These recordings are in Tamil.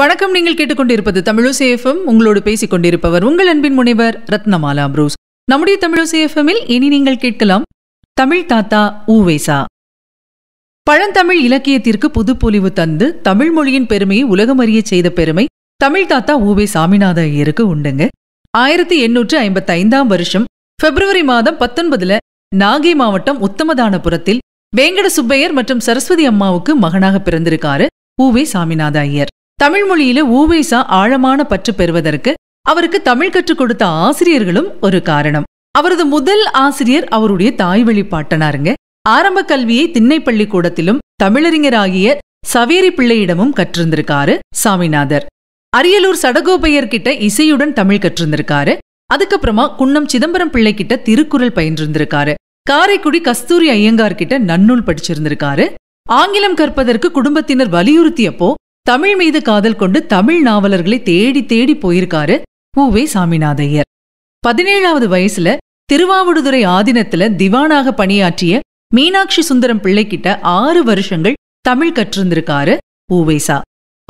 வணக்கம் நீங்கள் கேட்டுக்கொண்டிருப்பது தமிழசேஃபம் உங்களோடு பேசிக் கொண்டிருப்பவர் உங்கள் அன்பின் முனைவர் ரத்னமாலா புரூஸ் நம்முடைய தமிழசேஃபமில் இனி நீங்கள் கேட்கலாம் தமிழ் தாத்தா ஊவேசா பழந்தமிழ் இலக்கியத்திற்கு புதுப்பொலிவு தந்து தமிழ் மொழியின் பெருமையை உலகம் அறிய செய்த பெருமை தமிழ் தாத்தா ஊவே சாமிநாத ஐயருக்கு உண்டுங்க ஆயிரத்தி எண்ணூற்று ஐம்பத்தி ஐந்தாம் வருஷம் பிப்ரவரி மாதம் பத்தொன்பதுல நாகை மாவட்டம் உத்தமதானபுரத்தில் வேங்கட சுப்பையர் மற்றும் சரஸ்வதி அம்மாவுக்கு மகனாக பிறந்திருக்காரு ஊவே சாமிநாத ஐயர் தமிழ் மொழியில ஊவைசா ஆழமான பற்று பெறுவதற்கு அவருக்கு தமிழ் கற்றுக் கொடுத்த ஆசிரியர்களும் ஒரு காரணம் அவரது முதல் ஆசிரியர் அவருடைய தாய்வழி பாட்டனாருங்க ஆரம்ப கல்வியை திண்ணை பள்ளிக்கூடத்திலும் தமிழறிஞராகிய சவேரி பிள்ளையிடமும் கற்றிருந்திருக்காரு சாமிநாதர் அரியலூர் சடகோபையர் கிட்ட இசையுடன் தமிழ் கற்றிருந்திருக்காரு அதுக்கப்புறமா குன்னம் சிதம்பரம் பிள்ளை கிட்ட திருக்குறள் பயின்றிருந்திருக்காரு காரைக்குடி கஸ்தூரி ஐயங்கார் கிட்ட நன்னூல் படிச்சிருந்திருக்காரு ஆங்கிலம் கற்பதற்கு குடும்பத்தினர் வலியுறுத்தியப்போ தமிழ் மீது காதல் கொண்டு தமிழ் நாவலர்களை தேடி தேடி போயிருக்காரு வே சாமிநாதையர் பதினேழாவது வயசுல திருவாவடுதுறை ஆதினத்துல திவானாக பணியாற்றிய மீனாட்சி சுந்தரம் கிட்ட ஆறு வருஷங்கள் தமிழ் கற்றிருந்திருக்காரு ஊவேசா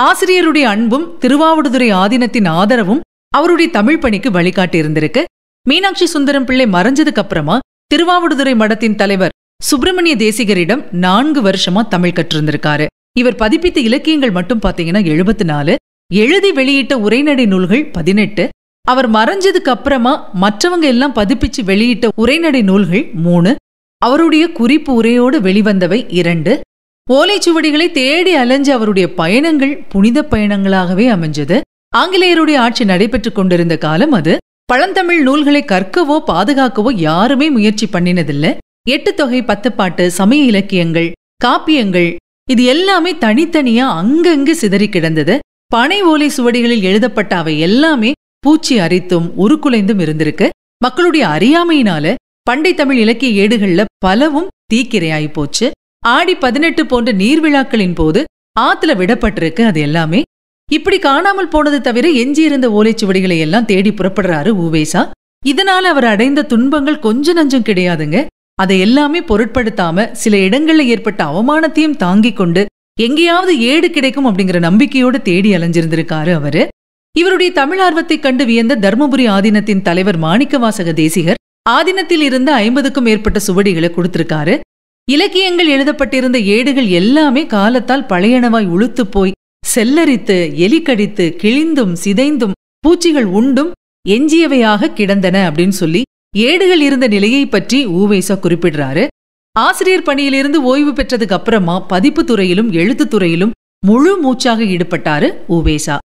ஆசிரியருடைய அன்பும் திருவாவடுதுறை ஆதீனத்தின் ஆதரவும் அவருடைய தமிழ் பணிக்கு வழிகாட்டி இருந்திருக்கு மீனாட்சி சுந்தரம் பிள்ளை மறைஞ்சதுக்கு அப்புறமா திருவாவடுதுறை மடத்தின் தலைவர் சுப்பிரமணிய தேசிகரிடம் நான்கு வருஷமா தமிழ் கற்றிருந்திருக்காரு இவர் பதிப்பித்த இலக்கியங்கள் மட்டும் பாத்தீங்கன்னா எழுபத்தி நாலு எழுதி வெளியிட்ட உரைநடை நூல்கள் பதினெட்டு அவர் மறைஞ்சதுக்கு அப்புறமா மற்றவங்க எல்லாம் பதிப்பிச்சு வெளியிட்ட உரைநடை நூல்கள் மூணு அவருடைய குறிப்பு உரையோடு வெளிவந்தவை இரண்டு ஓலைச்சுவடிகளை தேடி அலைஞ்ச அவருடைய பயணங்கள் புனித பயணங்களாகவே அமைஞ்சது ஆங்கிலேயருடைய ஆட்சி நடைபெற்று கொண்டிருந்த காலம் அது பழந்தமிழ் நூல்களை கற்கவோ பாதுகாக்கவோ யாருமே முயற்சி பண்ணினதில்லை எட்டு தொகை பத்து பாட்டு சமய இலக்கியங்கள் காப்பியங்கள் இது எல்லாமே தனித்தனியா அங்கங்கு சிதறி கிடந்தது பனை ஓலை சுவடிகளில் எழுதப்பட்ட அவை எல்லாமே பூச்சி அரித்தும் உருக்குலைந்தும் இருந்திருக்கு மக்களுடைய அறியாமையினால பண்டை தமிழ் இலக்கிய ஏடுகள்ல பலவும் தீக்கிரையாயி போச்சு ஆடி பதினெட்டு போன்ற நீர்விழாக்களின் போது ஆத்துல விடப்பட்டிருக்கு அது எல்லாமே இப்படி காணாமல் போனது தவிர எஞ்சியிருந்த ஓலைச்சுவடிகளை எல்லாம் தேடி புறப்படுறாரு ஊவேசா இதனால அவர் அடைந்த துன்பங்கள் கொஞ்ச நஞ்சம் கிடையாதுங்க அதை எல்லாமே பொருட்படுத்தாம சில இடங்கள்ல ஏற்பட்ட அவமானத்தையும் தாங்கிக் கொண்டு எங்கேயாவது ஏடு கிடைக்கும் அப்படிங்கிற நம்பிக்கையோடு தேடி அலைஞ்சிருந்திருக்காரு அவரு இவருடைய தமிழ் ஆர்வத்தை கண்டு வியந்த தர்மபுரி ஆதீனத்தின் தலைவர் மாணிக்கவாசக தேசிகர் ஆதீனத்தில் இருந்த ஐம்பதுக்கும் மேற்பட்ட சுவடிகளை கொடுத்திருக்காரு இலக்கியங்கள் எழுதப்பட்டிருந்த ஏடுகள் எல்லாமே காலத்தால் பழையனவாய் உளுத்து போய் செல்லரித்து எலிக்கடித்து கிழிந்தும் சிதைந்தும் பூச்சிகள் உண்டும் எஞ்சியவையாக கிடந்தன அப்படின்னு சொல்லி ஏடுகள் இருந்த நிலையை பற்றி ஊவேசா குறிப்பிடுறாரு ஆசிரியர் பணியிலிருந்து ஓய்வு பெற்றதுக்கு அப்புறமா பதிப்பு துறையிலும் எழுத்து துறையிலும் முழு மூச்சாக ஈடுபட்டாரு ஊவேசா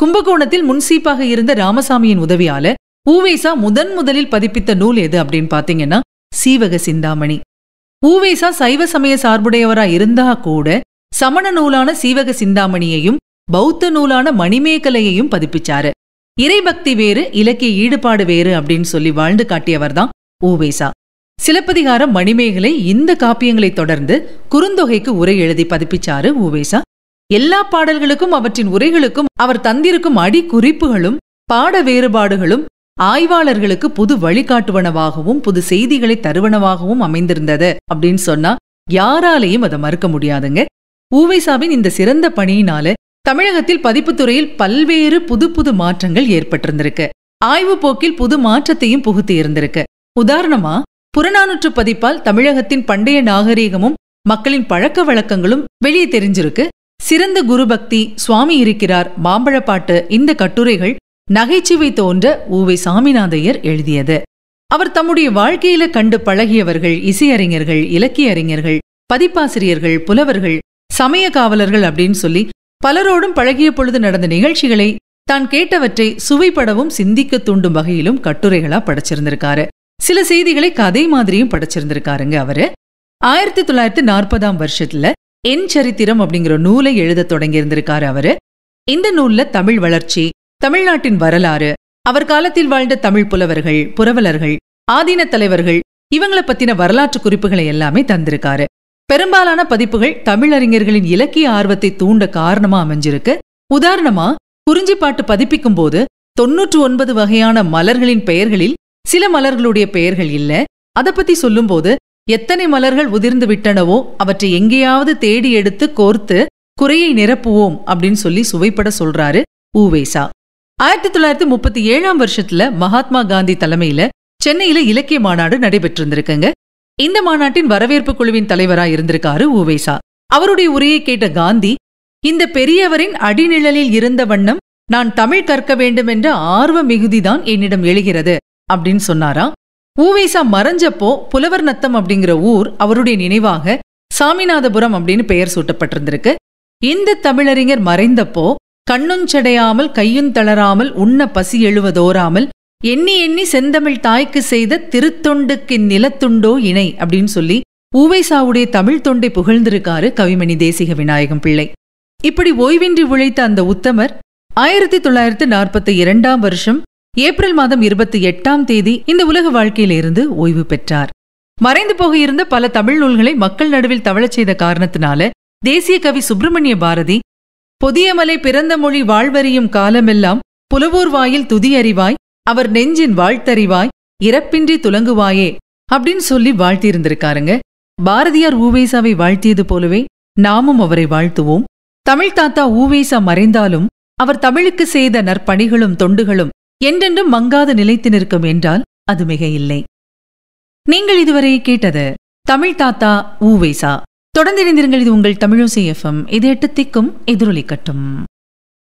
கும்பகோணத்தில் முன்சீப்பாக இருந்த ராமசாமியின் உதவியால ஊவேசா முதன் முதலில் பதிப்பித்த நூல் எது அப்படின்னு பாத்தீங்கன்னா சீவக சிந்தாமணி ஊவேசா சைவ சமய சார்புடையவரா இருந்தா கூட சமண நூலான சீவக சிந்தாமணியையும் பௌத்த நூலான மணிமேகலையையும் பதிப்பிச்சாரு இறைபக்தி வேறு இலக்கிய ஈடுபாடு வேறு அப்படின்னு சொல்லி வாழ்ந்து காட்டியவர் தான் ஓவேசா சிலப்பதிகாரம் மணிமேகலை இந்த காப்பியங்களை தொடர்ந்து குறுந்தொகைக்கு உரை எழுதி பதிப்பிச்சாரு ஓவேசா எல்லா பாடல்களுக்கும் அவற்றின் உரைகளுக்கும் அவர் தந்திருக்கும் அடி குறிப்புகளும் பாட வேறுபாடுகளும் ஆய்வாளர்களுக்கு புது வழிகாட்டுவனவாகவும் புது செய்திகளை தருவனவாகவும் அமைந்திருந்தது அப்படின்னு சொன்னா யாராலையும் அதை மறுக்க முடியாதுங்க ஊவைசாவின் இந்த சிறந்த பணியினால தமிழகத்தில் பதிப்புத்துறையில் பல்வேறு புது புது மாற்றங்கள் ஏற்பட்டிருந்திருக்கு ஆய்வு போக்கில் புது மாற்றத்தையும் புகுத்தி இருந்திருக்கு உதாரணமா புறநானூற்று பதிப்பால் தமிழகத்தின் பண்டைய நாகரீகமும் மக்களின் பழக்க வழக்கங்களும் வெளியே தெரிஞ்சிருக்கு சிறந்த குருபக்தி சுவாமி இருக்கிறார் மாம்பழப்பாட்டு இந்த கட்டுரைகள் நகைச்சுவை தோன்ற ஊவை சாமிநாதையர் எழுதியது அவர் தம்முடைய வாழ்க்கையில கண்டு பழகியவர்கள் இசையறிஞர்கள் இலக்கிய அறிஞர்கள் பதிப்பாசிரியர்கள் புலவர்கள் சமய காவலர்கள் அப்படின்னு சொல்லி பலரோடும் பழகிய பொழுது நடந்த நிகழ்ச்சிகளை தான் கேட்டவற்றை சுவைப்படவும் சிந்திக்க தூண்டும் வகையிலும் கட்டுரைகளா படைச்சிருந்திருக்காரு சில செய்திகளை கதை மாதிரியும் படைச்சிருந்திருக்காருங்க அவரு ஆயிரத்தி தொள்ளாயிரத்தி நாற்பதாம் வருஷத்துல என் சரித்திரம் அப்படிங்கிற நூலை எழுத தொடங்கி இருந்திருக்காரு அவரு இந்த நூல்ல தமிழ் வளர்ச்சி தமிழ்நாட்டின் வரலாறு அவர் காலத்தில் வாழ்ந்த தமிழ் புலவர்கள் புரவலர்கள் ஆதீன தலைவர்கள் இவங்களை பத்தின வரலாற்று குறிப்புகளை எல்லாமே தந்திருக்காரு பெரும்பாலான பதிப்புகள் தமிழறிஞர்களின் இலக்கிய ஆர்வத்தை தூண்ட காரணமா அமைஞ்சிருக்கு உதாரணமா குறிஞ்சிப்பாட்டு பதிப்பிக்கும் போது தொன்னூற்று ஒன்பது வகையான மலர்களின் பெயர்களில் சில மலர்களுடைய பெயர்கள் இல்ல அதை பத்தி சொல்லும்போது எத்தனை மலர்கள் உதிர்ந்து விட்டனவோ அவற்றை எங்கேயாவது தேடி எடுத்து கோர்த்து குறையை நிரப்புவோம் அப்படின்னு சொல்லி சுவைப்பட சொல்றாரு ஊவேசா ஆயிரத்தி தொள்ளாயிரத்தி முப்பத்தி ஏழாம் வருஷத்துல மகாத்மா காந்தி தலைமையில சென்னையில இலக்கிய மாநாடு நடைபெற்றிருந்திருக்குங்க இந்த மாநாட்டின் வரவேற்பு குழுவின் தலைவராக இருந்திருக்காரு உவேசா அவருடைய உரையை கேட்ட காந்தி இந்த பெரியவரின் அடிநிழலில் இருந்த வண்ணம் நான் தமிழ் கற்க வேண்டும் என்ற ஆர்வ மிகுதிதான் என்னிடம் எழுகிறது அப்படின்னு சொன்னாரா ஊவேசா மறைஞ்சப்போ புலவர் நத்தம் அப்படிங்கிற ஊர் அவருடைய நினைவாக சாமிநாதபுரம் அப்படின்னு பெயர் சூட்டப்பட்டிருந்திருக்கு இந்த தமிழறிஞர் மறைந்தப்போ கண்ணுஞ்சடையாமல் கையுந்தளராமல் தளராமல் உண்ண பசி எழுவதோராமல் எண்ணி எண்ணி செந்தமிழ் தாய்க்கு செய்த திருத்தொண்டுக்கு நிலத்துண்டோ இணை அப்படின்னு சொல்லி ஊவைசாவுடைய தமிழ் தொண்டை புகழ்ந்திருக்காரு கவிமணி தேசிக விநாயகம் பிள்ளை இப்படி ஓய்வின்றி உழைத்த அந்த உத்தமர் ஆயிரத்தி தொள்ளாயிரத்தி நாற்பத்தி இரண்டாம் வருஷம் ஏப்ரல் மாதம் இருபத்தி எட்டாம் தேதி இந்த உலக வாழ்க்கையிலிருந்து ஓய்வு பெற்றார் மறைந்து போக இருந்த பல தமிழ் நூல்களை மக்கள் நடுவில் தவழச் செய்த காரணத்தினால தேசிய கவி சுப்பிரமணிய பாரதி பொதியமலை பிறந்த மொழி வாழ்வறியும் காலமெல்லாம் புலவூர் வாயில் துதியறிவாய் அவர் நெஞ்சின் வாழ்த்தறிவாய் இறப்பின்றி துலங்குவாயே அப்படின்னு சொல்லி வாழ்த்தியிருந்திருக்காருங்க பாரதியார் ஊவேசாவை வாழ்த்தியது போலவே நாமும் அவரை வாழ்த்துவோம் தமிழ் தாத்தா ஊவேசா மறைந்தாலும் அவர் தமிழுக்கு செய்த நற்பணிகளும் தொண்டுகளும் என்றென்றும் மங்காது நிலைத்து நிற்கும் என்றால் அது மிக இல்லை நீங்கள் இதுவரை கேட்டது தமிழ் தாத்தா ஊவேசா தொடர்ந்திருந்தீர்கள் இது உங்கள் தமிழோசி எஃப்எம் இது எட்டு திக்கும் எதிரொலிக்கட்டும்